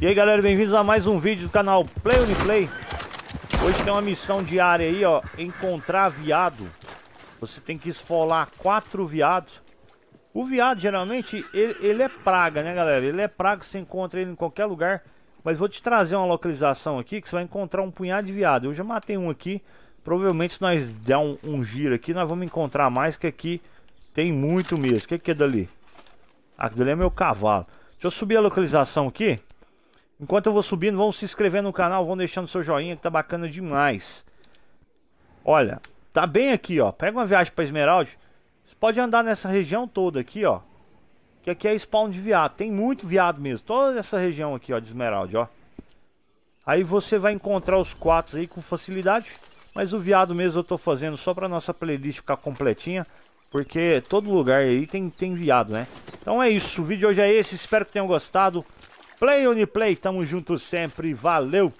E aí galera, bem-vindos a mais um vídeo do canal Play Uniplay Hoje tem uma missão diária aí, ó Encontrar viado Você tem que esfolar quatro viados O viado, geralmente, ele, ele é praga, né galera? Ele é praga, você encontra ele em qualquer lugar Mas vou te trazer uma localização aqui Que você vai encontrar um punhado de viado Eu já matei um aqui Provavelmente se nós der um, um, giro aqui, nós vamos encontrar mais que aqui tem muito mesmo. O que, que é dali? Ah, dali é meu cavalo. Deixa eu subir a localização aqui. Enquanto eu vou subindo, vão se inscrevendo no canal, vão deixando seu joinha que tá bacana demais. Olha, tá bem aqui, ó. Pega uma viagem para Esmeralda. Você pode andar nessa região toda aqui, ó. Que aqui é spawn de viado. Tem muito viado mesmo. Toda essa região aqui, ó, de Esmeralda, ó. Aí você vai encontrar os quatro aí com facilidade. Mas o viado mesmo eu tô fazendo só pra nossa playlist ficar completinha. Porque todo lugar aí tem, tem viado, né? Então é isso. O vídeo hoje é esse. Espero que tenham gostado. Play Uniplay. Tamo junto sempre. Valeu!